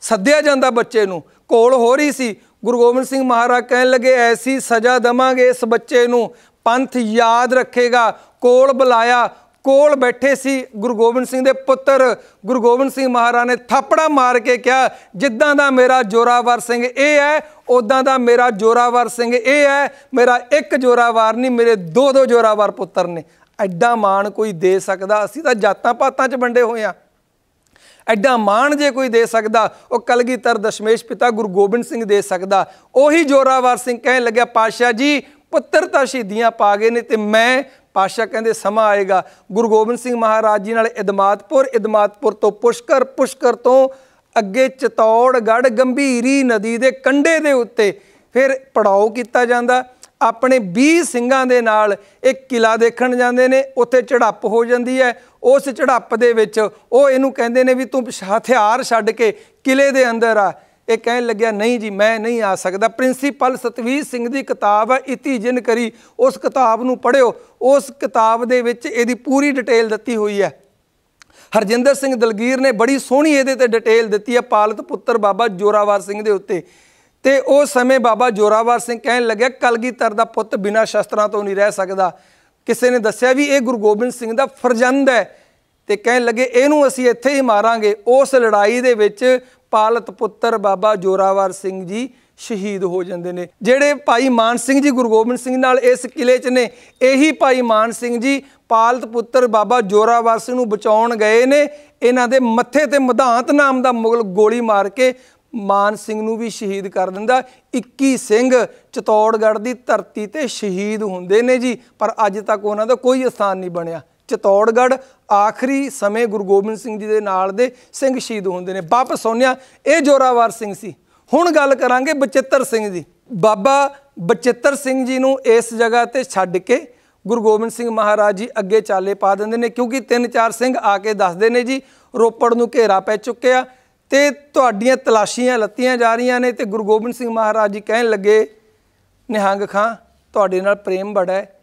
ਸੱਦਿਆ ਜਾਂਦਾ ਬੱਚੇ ਨੂੰ ਕੋਲ ਹੋ ਰਹੀ ਸੀ ਗੁਰੂ ਗੋਬਿੰਦ ਸਿੰਘ ਮਹਾਰਾਜ ਕਹਿਣ ਲੱਗੇ ਐਸੀ ਸਜ਼ਾ ਦਵਾਂਗੇ ਇਸ ਬੱਚੇ ਨੂੰ ਪੰਥ ਯਾਦ ਰੱਖੇਗਾ ਕੋਲ ਬੁਲਾਇਆ ਕੋਲ ਬੈਠੇ ਸੀ ਗੁਰੂ ਗੋਬਿੰਦ ਸਿੰਘ ਦੇ ਪੁੱਤਰ ਗੁਰੂ ਗੋਬਿੰਦ ਸਿੰਘ ਮਹਾਰਾਜ ਨੇ ਥਾਪੜਾ ਮਾਰ ਕੇ ਕਿਹਾ ਜਿੱਦਾਂ ਦਾ ਮੇਰਾ ਜੋਰਾਵਰ ਸਿੰਘ ਇਹ ਹੈ ਉਦਾਂ ਦਾ ਮੇਰਾ ਜੋਰਾਵਰ ਸਿੰਘ ਇਹ ਹੈ ਮੇਰਾ ਇੱਕ ਜੋਰਾਵਰ ਨਹੀਂ ਮੇਰੇ ਦੋ ਦੋ ਜੋਰਾਵਰ ਪੁੱਤਰ ਨੇ ਐਡਾ ਮਾਣ ਕੋਈ ਦੇ ਸਕਦਾ ਅਸੀਂ ਤਾਂ ਜਾਤਾਂ ਪਾਤਾਂ 'ਚ ਵੰਡੇ ਹੋਏ ਆ ਐਡਾ ਮਾਣ ਜੇ ਕੋਈ ਦੇ ਸਕਦਾ ਉਹ ਕਲਗੀਧਰ ਦਸ਼ਮੇਸ਼ ਪਿਤਾ ਗੁਰੂ ਗੋਬਿੰਦ ਸਿੰਘ ਦੇ ਸਕਦਾ ਉਹੀ ਜੋਰਾਵਰ ਸਿੰਘ ਕਹਿਣ ਲੱਗਿਆ ਪਾਸ਼ਾ ਜੀ ਪੁੱਤਰ ਤਾਂ ਸ਼ਹੀਦੀਆਂ ਪਾ ਗਏ ਨੇ ਤੇ ਮੈਂ ਪਾਸ਼ਾ ਕਹਿੰਦੇ ਸਮਾਂ ਆਏਗਾ ਗੁਰੂ ਗੋਬਿੰਦ ਸਿੰਘ ਮਹਾਰਾਜ ਜੀ ਨਾਲ ਇਦਮਾਤਪੁਰ ਇਦਮਾਤਪੁਰ ਤੋਂ ਪੁਸ਼ਕਰ ਪੁਸ਼ਕਰ ਤੋਂ ਅੱਗੇ ਚਤੌੜਗੜ ਗੰਭੀਰੀ ਨਦੀ ਦੇ ਕੰਢੇ ਦੇ ਉੱਤੇ ਫਿਰ ਪੜਾਓ ਕੀਤਾ ਜਾਂਦਾ ਆਪਣੇ 20 ਸਿੰਘਾਂ ਦੇ ਨਾਲ ਇੱਕ ਕਿਲਾ ਦੇਖਣ ਜਾਂਦੇ ਨੇ ਉੱਥੇ ਚੜੱਪ ਹੋ ਜਾਂਦੀ ਹੈ ਉਸ ਚੜੱਪ ਦੇ ਵਿੱਚ ਉਹ ਇਹਨੂੰ ਕਹਿੰਦੇ ਨੇ ਵੀ ਤੂੰ ਹਥਿਆਰ ਛੱਡ ਕੇ ਕਿਲੇ ਦੇ ਅੰਦਰ ਆ ਇਹ ਕਹਿਣ ਲੱਗਿਆ ਨਹੀਂ ਜੀ ਮੈਂ ਨਹੀਂ ਆ ਸਕਦਾ ਪ੍ਰਿੰਸੀਪਲ ਸਤਵੀਰ ਸਿੰਘ ਦੀ ਕਿਤਾਬ ਹੈ ਇਤੀ ਜਿਨ ਕਰੀ ਉਸ ਕਿਤਾਬ ਨੂੰ ਪੜਿਓ ਉਸ ਕਿਤਾਬ ਦੇ ਵਿੱਚ ਇਹਦੀ ਪੂਰੀ ਡਿਟੇਲ ਦਿੱਤੀ ਹੋਈ ਹੈ ਹਰਜਿੰਦਰ ਸਿੰਘ ਦਲਗੀਰ ਨੇ ਬੜੀ ਸੋਹਣੀ ਇਹਦੇ ਤੇ ਡਿਟੇਲ ਦਿੱਤੀ ਹੈ ਪਾਲਤ ਪੁੱਤਰ ਬਾਬਾ ਜੋਰਾਵਰ ਸਿੰਘ ਦੇ ਉੱਤੇ ਤੇ ਉਹ ਸਮੇਂ ਬਾਬਾ ਜੋਰਾਵਰ ਸਿੰਘ ਕਹਿਣ ਲੱਗਿਆ ਕਲਗੀਧਰ ਦਾ ਪੁੱਤ ਬਿਨਾ ਸ਼ਸਤਰਾਂ ਤੋਂ ਨਹੀਂ ਰਹਿ ਸਕਦਾ ਕਿਸੇ ਨੇ ਦੱਸਿਆ ਵੀ ਇਹ ਗੁਰੂ ਗੋਬਿੰਦ ਸਿੰਘ ਦਾ ਫਰਜ਼ੰਦ ਹੈ ਤੇ ਕਹਿਣ ਲੱਗੇ ਇਹਨੂੰ ਅਸੀਂ ਇੱਥੇ ਹੀ ਮਾਰਾਂਗੇ ਉਸ ਲੜਾਈ ਦੇ ਵਿੱਚ ਪਾਲਤ ਪੁੱਤਰ ਬਾਬਾ ਜੋਰਾਵਰ ਸਿੰਘ ਜੀ ਸ਼ਹੀਦ ਹੋ ਜਾਂਦੇ ਨੇ ਜਿਹੜੇ ਭਾਈ ਮਾਨ ਸਿੰਘ ਜੀ ਗੁਰੂ ਗੋਬਿੰਦ ਸਿੰਘ ਨਾਲ ਇਸ ਕਿਲੇ 'ਚ ਨੇ ਇਹੀ ਭਾਈ ਮਾਨ ਸਿੰਘ ਜੀ ਪਾਲਤ ਪੁੱਤਰ ਬਾਬਾ ਜੋਰਾਵਰ ਸਿੰਘ ਨੂੰ ਬਚਾਉਣ ਗਏ ਨੇ ਇਹਨਾਂ ਦੇ ਮੱਥੇ ਤੇ ਮਧਾਂਤ ਨਾਮ ਦਾ ਮੁਗਲ ਗੋਲੀ ਮਾਰ ਕੇ ਮਾਨ ਸਿੰਘ ਨੂੰ ਵੀ ਸ਼ਹੀਦ ਕਰ ਦਿੰਦਾ 21 ਸਿੰਘ ਚਤੌੜਗੜ ਦੀ ਧਰਤੀ ਤੇ ਸ਼ਹੀਦ ਹੁੰਦੇ ਨੇ ਜੀ ਪਰ ਅੱਜ ਤੱਕ ਉਹਨਾਂ ਦਾ ਕੋਈ ਸਥਾਨ ਨਹੀਂ ਬਣਿਆ ਚਤੌੜਗੜ ਆਖਰੀ ਸਮੇਂ ਗੁਰੂ ਗੋਬਿੰਦ ਸਿੰਘ ਜੀ ਦੇ ਨਾਲ ਦੇ ਸਿੰਘ ਸ਼ਹੀਦ ਹੁੰਦੇ ਨੇ ਵਾਪਸ ਆਉਂਿਆ ਇਹ ਜੋਰਾਵਰ ਸਿੰਘ ਸੀ ਹੁਣ ਗੱਲ ਕਰਾਂਗੇ ਬਚਿੱਤਰ ਸਿੰਘ ਜੀ ਬਾਬਾ ਬਚਿੱਤਰ ਸਿੰਘ ਜੀ ਨੂੰ ਇਸ ਜਗ੍ਹਾ ਤੇ ਛੱਡ ਕੇ ਗੁਰੂ ਗੋਬਿੰਦ ਸਿੰਘ ਮਹਾਰਾਜ ਜੀ ਅੱਗੇ ਚਾਲੇ ਪਾ ਦਿੰਦੇ ਨੇ ਕਿਉਂਕਿ ਤਿੰਨ ਚਾਰ ਸਿੰਘ ਆ ਕੇ ਦੱਸਦੇ ਨੇ ਜੀ ਰੋਪੜ ਨੂੰ ਘੇਰਾ ਪੈ ਚੁੱਕਿਆ ਤੇ ਤੁਹਾਡੀਆਂ ਤਲਾਸ਼ੀਆਂ ਲੱਤੀਆਂ ਜਾ ਰਹੀਆਂ ਨੇ ਤੇ ਗੁਰੂ ਗੋਬਿੰਦ ਸਿੰਘ ਮਹਾਰਾਜ ਜੀ ਕਹਿਣ ਲੱਗੇ ਨਿਹੰਗ ਖਾਂ ਤੁਹਾਡੇ ਨਾਲ ਪ੍ਰੇਮ ਬੜਾ ਹੈ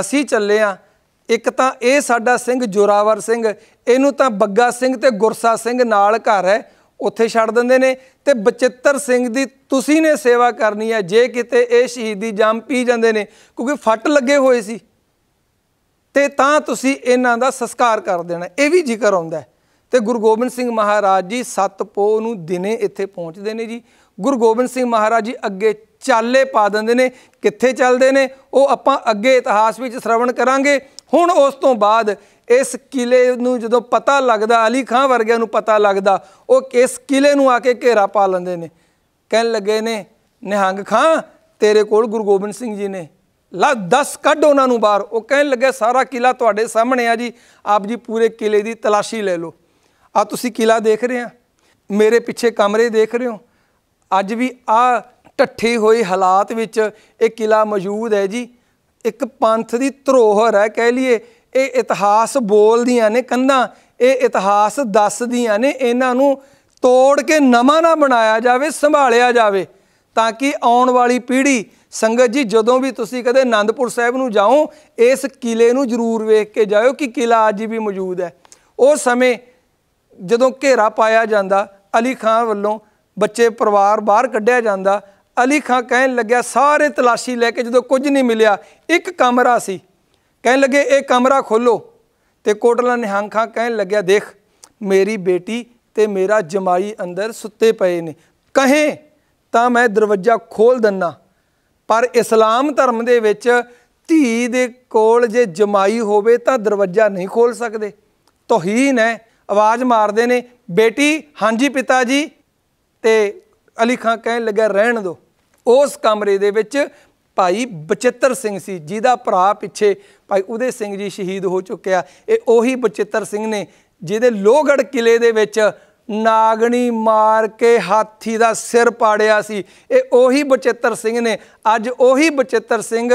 ਅਸੀਂ ਚੱਲੇ ਆ ਇੱਕ ਤਾਂ ਇਹ ਸਾਡਾ ਸਿੰਘ ਜੋਰਾਵਰ ਸਿੰਘ ਇਹਨੂੰ ਤਾਂ ਬੱਗਾ ਸਿੰਘ ਤੇ ਗੁਰਸਾ ਸਿੰਘ ਨਾਲ ਘਰ ਹੈ ਉੱਥੇ ਛੱਡ ਦਿੰਦੇ ਨੇ ਤੇ ਬਚਿੱਤਰ ਸਿੰਘ ਦੀ ਤੁਸੀਂ ਨੇ ਸੇਵਾ ਕਰਨੀ ਹੈ ਜੇ ਕਿਤੇ ਇਹ ਸ਼ਹੀਦੀ ਜੰਮ ਪੀ ਜਾਂਦੇ ਨੇ ਕਿਉਂਕਿ ਫੱਟ ਲੱਗੇ ਹੋਏ ਸੀ ਤੇ ਤਾਂ ਤੁਸੀਂ ਇਹਨਾਂ ਦਾ ਸੰਸਕਾਰ ਕਰ ਦੇਣਾ ਇਹ ਵੀ ਜ਼ਿਕਰ ਆਉਂਦਾ ਹੈ ਤੇ ਗੁਰੂ ਗੋਬਿੰਦ ਸਿੰਘ ਮਹਾਰਾਜ ਜੀ 7 ਪੋ ਨੂੰ ਦਿਨੇ ਇੱਥੇ ਪਹੁੰਚਦੇ ਨੇ ਜੀ ਗੁਰੂ ਗੋਬਿੰਦ ਸਿੰਘ ਮਹਾਰਾਜ ਜੀ ਅੱਗੇ ਚਾਲੇ ਪਾ ਦਿੰਦੇ ਨੇ ਕਿੱਥੇ ਚੱਲਦੇ ਨੇ ਉਹ ਆਪਾਂ ਅੱਗੇ ਇਤਿਹਾਸ ਵਿੱਚ ਸ਼ਰਵਣ ਕਰਾਂਗੇ ਹੁਣ ਉਸ ਤੋਂ ਬਾਅਦ ਇਸ ਕਿਲੇ ਨੂੰ ਜਦੋਂ ਪਤਾ ਲੱਗਦਾ ਅਲੀ ਖਾਨ ਵਰਗਿਆਂ ਨੂੰ ਪਤਾ ਲੱਗਦਾ ਉਹ ਇਸ ਕਿਲੇ ਨੂੰ ਆ ਕੇ ਘੇਰਾ ਪਾ ਲੈਂਦੇ ਨੇ ਕਹਿਣ ਲੱਗੇ ਨੇ ਨਿਹੰਗ ਖਾਂ ਤੇਰੇ ਕੋਲ ਗੁਰੂ ਗੋਬਿੰਦ ਸਿੰਘ ਜੀ ਨੇ ਲਾ 10 ਕੱਢ ਉਹਨਾਂ ਨੂੰ ਬਾਹਰ ਉਹ ਕਹਿਣ ਲੱਗੇ ਸਾਰਾ ਕਿਲਾ ਤੁਹਾਡੇ ਸਾਹਮਣੇ ਆ ਜੀ ਆਪ ਜੀ ਪੂਰੇ ਕਿਲੇ ਦੀ ਤਲਾਸ਼ੀ ਲੈ ਲਓ ਆ ਤੁਸੀਂ ਕਿਲਾ ਦੇਖ ਰਹੇ ਆ ਮੇਰੇ ਪਿੱਛੇ ਕਮਰੇ ਦੇਖ ਰਹੇ ਹੋ ਅੱਜ ਵੀ ਆ ਟੱਠੇ ਹੋਏ ਹਾਲਾਤ ਵਿੱਚ ਇਹ ਕਿਲਾ ਮੌਜੂਦ ਹੈ ਜੀ ਇੱਕ ਪੰਥ ਦੀ ਧਰੋਹਰ ਹੈ ਕਹਿ ਲਈਏ ਇਹ ਇਤਿਹਾਸ ਬੋਲਦੀਆਂ ਨੇ ਕੰਧਾਂ ਇਹ ਇਤਿਹਾਸ ਦੱਸਦੀਆਂ ਨੇ ਇਹਨਾਂ ਨੂੰ ਤੋੜ ਕੇ ਨਵਾਂ ਨਾ ਬਣਾਇਆ ਜਾਵੇ ਸੰਭਾਲਿਆ ਜਾਵੇ ਤਾਂ ਕਿ ਆਉਣ ਵਾਲੀ ਪੀੜ੍ਹੀ ਸੰਗਤ ਜੀ ਜਦੋਂ ਵੀ ਤੁਸੀਂ ਕਦੇ ਆਨੰਦਪੁਰ ਸਾਹਿਬ ਨੂੰ ਜਾਓ ਇਸ ਕਿਲੇ ਨੂੰ ਜ਼ਰੂਰ ਵੇਖ ਕੇ ਜਾਇਓ ਕਿ ਕਿਲਾ ਅੱਜ ਵੀ ਮੌਜੂਦ ਹੈ ਉਹ ਸਮੇਂ ਜਦੋਂ ਘੇਰਾ ਪਾਇਆ ਜਾਂਦਾ ਅਲੀ ਖਾਨ ਵੱਲੋਂ ਬੱਚੇ ਪਰਿਵਾਰ ਬਾਹਰ ਕੱਢਿਆ ਜਾਂਦਾ ਅਲੀ ਖਾਨ ਕਹਿਣ ਲੱਗਿਆ ਸਾਰੇ ਤਲਾਸ਼ੀ ਲੈ ਕੇ ਜਦੋਂ ਕੁਝ ਨਹੀਂ ਮਿਲਿਆ ਇੱਕ ਕਮਰਾ ਸੀ ਕਹਿਣ ਲੱਗੇ ਇਹ ਕਮਰਾ ਖੋਲੋ ਤੇ ਕੋਟਲਾ ਨਿਹੰਗ ਖਾਂ ਕਹਿਣ ਲੱਗਿਆ ਦੇਖ ਮੇਰੀ ਬੇਟੀ ਤੇ ਮੇਰਾ ਜਮਾਈ ਅੰਦਰ ਸੁੱਤੇ ਪਏ ਨੇ ਕਹੇ ਤਾਂ ਮੈਂ ਦਰਵਾਜ਼ਾ ਖੋਲ ਦਿੰਨਾ ਪਰ ਇਸਲਾਮ ਧਰਮ ਦੇ ਵਿੱਚ ਧੀ ਦੇ ਕੋਲ ਜੇ ਜਮਾਈ ਹੋਵੇ ਤਾਂ ਦਰਵਾਜ਼ਾ ਨਹੀਂ ਖੋਲ ਸਕਦੇ ਤੋਹੀਨ ਹੈ ਆਵਾਜ਼ ਮਾਰਦੇ ਨੇ ਬੇਟੀ ਹਾਂਜੀ ਪਿਤਾ ਜੀ ਤੇ ਅਲੀ ਖਾਨ ਕਹਿਣ ਲੱਗਾ ਰਹਿਣ ਦੋ ਉਸ ਕਮਰੇ ਦੇ ਵਿੱਚ ਭਾਈ ਬਚਿੱਤਰ ਸਿੰਘ ਸੀ ਜਿਹਦਾ ਭਰਾ ਪਿੱਛੇ ਭਾਈ ਉਦੇ ਸਿੰਘ ਜੀ ਸ਼ਹੀਦ ਹੋ ਚੁੱਕਿਆ ਇਹ ਉਹੀ ਬਚਿੱਤਰ ਸਿੰਘ ਨੇ ਜਿਹਦੇ ਲੋਹਗੜ ਕਿਲੇ ਦੇ ਵਿੱਚ ਨਾਗਣੀ ਮਾਰ ਕੇ ਹਾਥੀ ਦਾ ਸਿਰ ਪਾੜਿਆ ਸੀ ਇਹ ਉਹੀ ਬਚਿੱਤਰ ਸਿੰਘ ਨੇ ਅੱਜ ਉਹੀ ਬਚਿੱਤਰ ਸਿੰਘ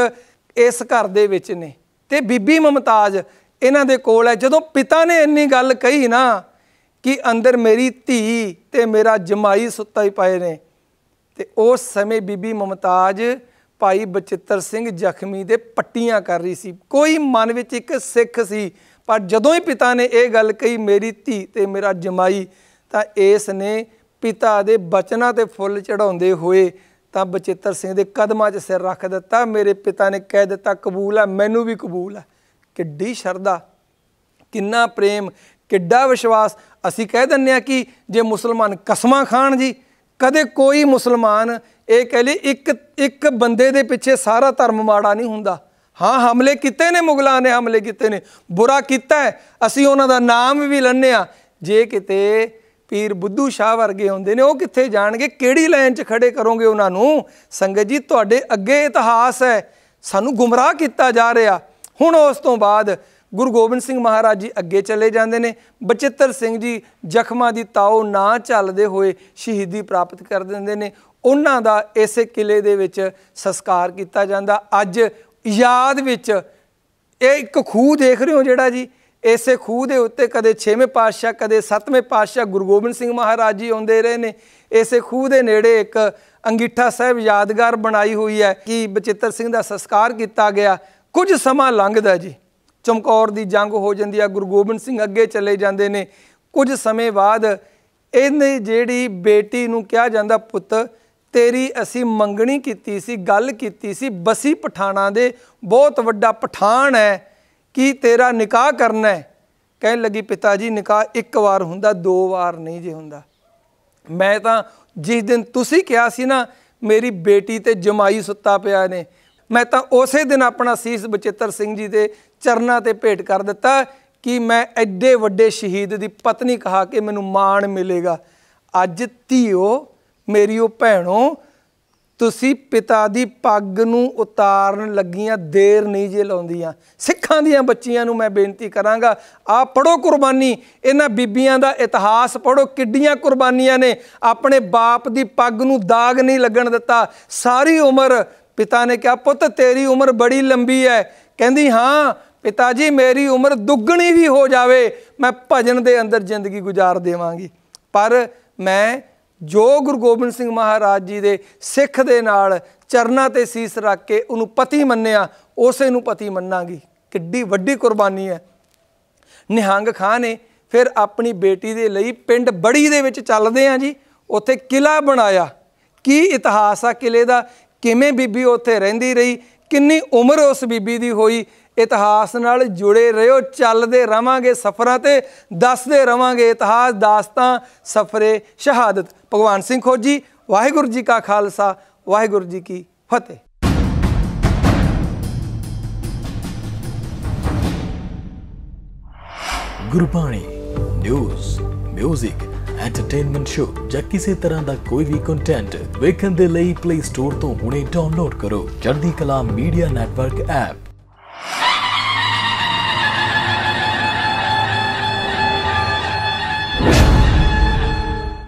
ਇਸ ਘਰ ਦੇ ਵਿੱਚ ਨੇ ਤੇ ਬੀਬੀ ਮਮਤਾਜ਼ ਇਹਨਾਂ ਦੇ ਕੋਲ ਹੈ ਜਦੋਂ ਪਿਤਾ ਨੇ ਇੰਨੀ ਗੱਲ ਕਹੀ ਨਾ ਕਿ ਅੰਦਰ ਮੇਰੀ ਧੀ ਤੇ ਮੇਰਾ ਜਮਾਈ ਸੁੱਤਾ ਹੀ ਪਏ ਨੇ ਤੇ ਉਸ ਸਮੇਂ ਬੀਬੀ ਮਮਤਾਜ ਭਾਈ ਬਚਿੱਤਰ ਸਿੰਘ ਜ਼ਖਮੀ ਦੇ ਪੱਟੀਆਂ ਕਰ ਰਹੀ ਸੀ ਕੋਈ ਮਨ ਵਿੱਚ ਇੱਕ ਸਿੱਖ ਸੀ ਪਰ ਜਦੋਂ ਹੀ ਪਿਤਾ ਨੇ ਇਹ ਗੱਲ ਕਹੀ ਮੇਰੀ ਧੀ ਤੇ ਮੇਰਾ ਜਮਾਈ ਤਾਂ ਇਸ ਨੇ ਪਿਤਾ ਦੇ ਬਚਨਾਂ ਤੇ ਫੁੱਲ ਚੜਾਉਂਦੇ ਹੋਏ ਤਾਂ ਬਚਿੱਤਰ ਸਿੰਘ ਦੇ ਕਦਮਾਂ 'ਚ ਸਿਰ ਰੱਖ ਦਿੱਤਾ ਮੇਰੇ ਪਿਤਾ ਨੇ ਕਹਿ ਦਿੱਤਾ ਕਬੂਲ ਹੈ ਮੈਨੂੰ ਵੀ ਕਬੂਲ ਹੈ ਕਿੱਡੀ ਸ਼ਰਧਾ ਕਿੰਨਾ ਪ੍ਰੇਮ ਕਿੱਡਾ ਵਿਸ਼ਵਾਸ ਅਸੀਂ ਕਹਿ ਦਿੰਨੇ ਆ ਕਿ ਜੇ ਮੁਸਲਮਾਨ ਕਸਮਾਂ ਖਾਣ ਜੀ ਕਦੇ ਕੋਈ ਮੁਸਲਮਾਨ ਇਹ ਕਹ ਲਈ ਇੱਕ ਇੱਕ ਬੰਦੇ ਦੇ ਪਿੱਛੇ ਸਾਰਾ ਧਰਮ ਮਾੜਾ ਨਹੀਂ ਹੁੰਦਾ ਹਾਂ ਹਮਲੇ ਕੀਤੇ ਨੇ ਮੁਗਲਾਂ ਨੇ ਹਮਲੇ ਕੀਤੇ ਨੇ ਬੁਰਾ ਕੀਤਾ ਅਸੀਂ ਉਹਨਾਂ ਦਾ ਨਾਮ ਵੀ ਲੰਨੇ ਆ ਜੇ ਕਿਤੇ ਪੀਰ ਬੁੱਧੂ ਸ਼ਾਹ ਵਰਗੇ ਹੁੰਦੇ ਨੇ ਉਹ ਕਿੱਥੇ ਜਾਣਗੇ ਕਿਹੜੀ ਲਾਈਨ 'ਚ ਖੜੇ ਕਰੋਗੇ ਉਹਨਾਂ ਨੂੰ ਸੰਗਤ ਜੀ ਤੁਹਾਡੇ ਅੱਗੇ ਇਤਿਹਾਸ ਹੈ ਸਾਨੂੰ ਗੁੰਮਰਾਹ ਕੀਤਾ ਜਾ ਰਿਹਾ ਹੁਣ ਉਸ ਤੋਂ ਬਾਅਦ ਗੁਰੂ ਗੋਬਿੰਦ ਸਿੰਘ ਮਹਾਰਾਜ ਜੀ ਅੱਗੇ ਚਲੇ ਜਾਂਦੇ ਨੇ ਬਚਿੱਤਰ ਸਿੰਘ ਜੀ ਜ਼ਖਮਾਂ ਦੀ ਤਾਉ ਨਾ ਚੱਲਦੇ ਹੋਏ ਸ਼ਹੀਦੀ ਪ੍ਰਾਪਤ ਕਰ ਦਿੰਦੇ ਨੇ ਉਹਨਾਂ ਦਾ ਇਸੇ ਕਿਲੇ ਦੇ ਵਿੱਚ ਸੰਸਕਾਰ ਕੀਤਾ ਜਾਂਦਾ ਅੱਜ ਯਾਦ ਵਿੱਚ ਇਹ ਇੱਕ ਖੂਹ ਦੇਖ ਰਹੇ ਹੋ ਜਿਹੜਾ ਜੀ ਇਸੇ ਖੂਹ ਦੇ ਉੱਤੇ ਕਦੇ 6ਵੇਂ ਪਾਤਸ਼ਾਹ ਕਦੇ 7ਵੇਂ ਪਾਤਸ਼ਾਹ ਗੁਰੂ ਗੋਬਿੰਦ ਸਿੰਘ ਮਹਾਰਾਜ ਜੀ ਆਉਂਦੇ ਰਹੇ ਨੇ ਇਸੇ ਖੂਹ ਦੇ ਨੇੜੇ ਇੱਕ ਅੰਗੀਠਾ ਸਾਹਿਬ ਯਾਦਗਾਰ ਬਣਾਈ ਹੋਈ ਹੈ ਕਿ ਬਚਿੱਤਰ ਸਿੰਘ ਦਾ ਸੰਸਕਾਰ ਕੀਤਾ ਗਿਆ ਕੁਝ ਸਮਾਂ ਲੰਘਦਾ ਜੀ ਚਮਕੌਰ ਦੀ ਜੰਗ ਹੋ ਜਾਂਦੀ ਆ ਗੁਰੂ ਗੋਬਿੰਦ ਸਿੰਘ ਅੱਗੇ ਚਲੇ ਜਾਂਦੇ ਨੇ ਕੁਝ ਸਮੇਂ ਬਾਅਦ ਇਹਨੇ ਜਿਹੜੀ ਬੇਟੀ ਨੂੰ ਕਿਹਾ ਜਾਂਦਾ ਪੁੱਤ ਤੇਰੀ ਅਸੀਂ ਮੰਗਣੀ ਕੀਤੀ ਸੀ ਗੱਲ ਕੀਤੀ ਸੀ ਬਸੀ ਪਠਾਣਾ ਦੇ ਬਹੁਤ ਵੱਡਾ ਪਠਾਨ ਹੈ ਕਿ ਤੇਰਾ ਨਿਕਾਹ ਕਰਨਾ ਹੈ ਕਹਿਣ ਲੱਗੀ ਪਿਤਾ ਜੀ ਨਿਕਾਹ ਇੱਕ ਵਾਰ ਹੁੰਦਾ ਦੋ ਵਾਰ ਨਹੀਂ ਜੇ ਹੁੰਦਾ ਮੈਂ ਤਾਂ ਜਿਸ ਦਿਨ ਤੁਸੀਂ ਕਿਹਾ ਸੀ ਨਾ ਮੇਰੀ ਬੇਟੀ ਤੇ ਜਮਾਈ ਸੁੱਤਾ ਪਿਆ ਨੇ ਮੈਂ ਤਾਂ ਉਸੇ ਦਿਨ ਆਪਣਾ ਸੀਸ ਬਚਿੱਤਰ ਸਿੰਘ ਜੀ ਦੇ ਚਰਨਾਂ ਤੇ ਭੇਟ ਕਰ ਦਿੱਤਾ ਕਿ ਮੈਂ ਐਡੇ ਵੱਡੇ ਸ਼ਹੀਦ ਦੀ ਪਤਨੀ ਕਹਾ ਕੇ ਮੈਨੂੰ ਮਾਣ ਮਿਲੇਗਾ ਅੱਜ ਧੀਓ ਮੇਰੀ ਉਹ ਭੈਣੋ ਤੁਸੀਂ ਪਿਤਾ ਦੀ ਪੱਗ ਨੂੰ ਉਤਾਰਨ ਲੱਗੀਆਂ ਦੇਰ ਨਹੀਂ ਜੇ ਲਾਉਂਦੀਆਂ ਸਿੱਖਾਂ ਦੀਆਂ ਬੱਚੀਆਂ ਨੂੰ ਮੈਂ ਬੇਨਤੀ ਕਰਾਂਗਾ ਆ ਪੜੋ ਕੁਰਬਾਨੀ ਇਹਨਾਂ ਬੀਬੀਆਂ ਦਾ ਇਤਿਹਾਸ ਪੜੋ ਕਿੱਡੀਆਂ ਕੁਰਬਾਨੀਆਂ ਨੇ ਆਪਣੇ ਬਾਪ ਦੀ ਪੱਗ ਨੂੰ ਦਾਗ ਨਹੀਂ ਲੱਗਣ ਦਿੱਤਾ ਸਾਰੀ ਉਮਰ ਪਿਤਾ ਨੇ ਕਿਹਾ ਪੁੱਤ ਤੇਰੀ ਉਮਰ ਬੜੀ ਲੰਬੀ ਹੈ ਕਹਿੰਦੀ ਹਾਂ ਪਿਤਾ ਜੀ ਮੇਰੀ ਉਮਰ ਦੁੱਗਣੀ ਵੀ ਹੋ ਜਾਵੇ ਮੈਂ ਭਜਨ ਦੇ ਅੰਦਰ ਜ਼ਿੰਦਗੀ ਗੁਜ਼ਾਰ ਦੇਵਾਂਗੀ ਪਰ ਮੈਂ ਜੋ ਗੁਰੂ ਗੋਬਿੰਦ ਸਿੰਘ ਮਹਾਰਾਜ ਜੀ ਦੇ ਸਿੱਖ ਦੇ ਨਾਲ ਚਰਨਾਂ ਤੇ ਸੀਸ ਰੱਖ ਕੇ ਉਹਨੂੰ ਪਤੀ ਮੰਨਿਆ ਉਸੇ ਨੂੰ ਪਤੀ ਮੰਨਾਂਗੀ ਕਿੱਡੀ ਵੱਡੀ ਕੁਰਬਾਨੀ ਹੈ ਨਿਹੰਗ ਖਾਨ ਨੇ ਫਿਰ ਆਪਣੀ ਬੇਟੀ ਦੇ ਲਈ ਪਿੰਡ ਬੜੀ ਦੇ ਵਿੱਚ ਚੱਲਦੇ ਆ ਜੀ ਉੱਥੇ ਕਿਲਾ ਬਣਾਇਆ ਕੀ ਇਤਿਹਾਸ ਆ ਕਿਲੇ ਦਾ ਕਿਵੇਂ ਬੀਬੀ ਉੱਥੇ ਰਹਿੰਦੀ ਰਹੀ ਕਿੰਨੀ ਉਮਰ ਉਸ ਬੀਬੀ ਦੀ ਹੋਈ ਇਤਿਹਾਸ ਨਾਲ ਜੁੜੇ ਰਹੋ ਚੱਲਦੇ ਰਵਾਂਗੇ ਸਫਰਾਂ ਤੇ ਦੱਸਦੇ ਰਵਾਂਗੇ ਇਤਿਹਾਸ ਦਾਸਤਾਂ ਸਫਰੇ ਸ਼ਹਾਦਤ ਭਗਵਾਨ ਸਿੰਘ ਖੋਜੀ ਵਾਹਿਗੁਰੂ ਜੀ ਕਾ ਖਾਲਸਾ ਵਾਹਿਗੁਰੂ ਜੀ ਕੀ ਫਤਿਹ Gurbani news music entertainment show ਜਾਂ ਕਿਸੇ ਤਰ੍ਹਾਂ ਦਾ ਕੋਈ ਵੀ ਕੰਟੈਂਟ ਵੇਖਣ ਦੇ ਲਈ ਪਲੇ ਸਟੋਰ ਤੋਂ ਹੁਣੇ ਡਾਊਨਲੋਡ ਕਰੋ ਚੜ੍ਹਦੀ ਕਲਾ ਮੀਡੀਆ ਨੈਟਵਰਕ ਐਪ